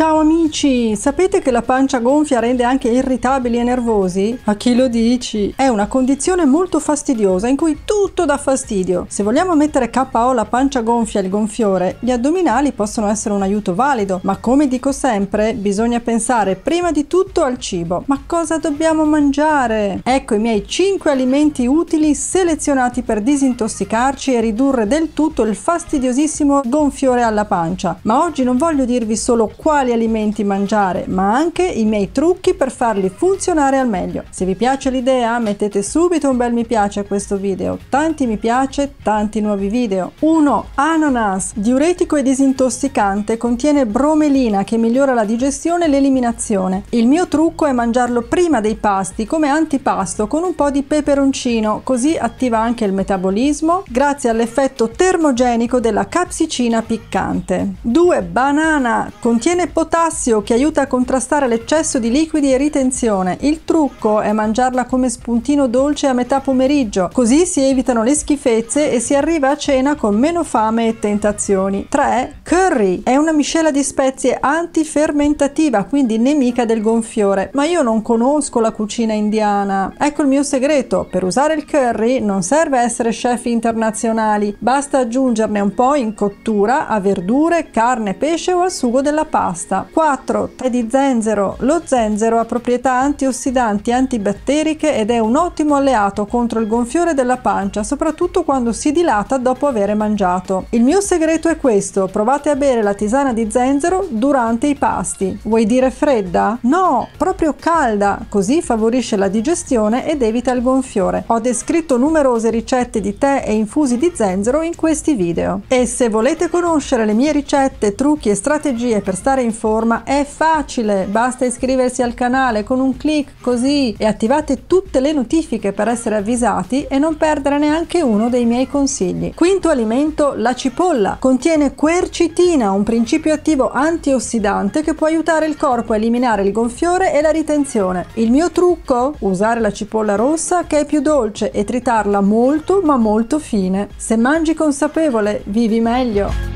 Ciao amici, sapete che la pancia gonfia rende anche irritabili e nervosi? A chi lo dici? È una condizione molto fastidiosa in cui tutto dà fastidio. Se vogliamo mettere KO la pancia gonfia e il gonfiore, gli addominali possono essere un aiuto valido, ma come dico sempre, bisogna pensare prima di tutto al cibo. Ma cosa dobbiamo mangiare? Ecco i miei 5 alimenti utili selezionati per disintossicarci e ridurre del tutto il fastidiosissimo gonfiore alla pancia. Ma oggi non voglio dirvi solo quali quali alimenti mangiare, ma anche i miei trucchi per farli funzionare al meglio. Se vi piace l'idea mettete subito un bel mi piace a questo video, tanti mi piace, tanti nuovi video. 1. Ananas, diuretico e disintossicante, contiene bromelina che migliora la digestione e l'eliminazione. Il mio trucco è mangiarlo prima dei pasti come antipasto con un po' di peperoncino, così attiva anche il metabolismo grazie all'effetto termogenico della capsicina piccante. 2. Banana, contiene potassio che aiuta a contrastare l'eccesso di liquidi e ritenzione. Il trucco è mangiarla come spuntino dolce a metà pomeriggio, così si evitano le schifezze e si arriva a cena con meno fame e tentazioni. 3. Curry è una miscela di spezie antifermentativa, quindi nemica del gonfiore, ma io non conosco la cucina indiana. Ecco il mio segreto, per usare il curry non serve essere chef internazionali, basta aggiungerne un po' in cottura a verdure, carne, pesce o al sugo della pasta basta. 4. Tè di zenzero. Lo zenzero ha proprietà antiossidanti, antibatteriche ed è un ottimo alleato contro il gonfiore della pancia, soprattutto quando si dilata dopo avere mangiato. Il mio segreto è questo, provate a bere la tisana di zenzero durante i pasti. Vuoi dire fredda? No, proprio calda, così favorisce la digestione ed evita il gonfiore. Ho descritto numerose ricette di tè e infusi di zenzero in questi video. E se volete conoscere le mie ricette, trucchi e strategie per stare in in forma è facile, basta iscriversi al canale con un clic così e attivate tutte le notifiche per essere avvisati e non perdere neanche uno dei miei consigli. Quinto alimento, la cipolla. Contiene quercitina, un principio attivo antiossidante che può aiutare il corpo a eliminare il gonfiore e la ritenzione. Il mio trucco? Usare la cipolla rossa che è più dolce e tritarla molto ma molto fine. Se mangi consapevole, vivi meglio.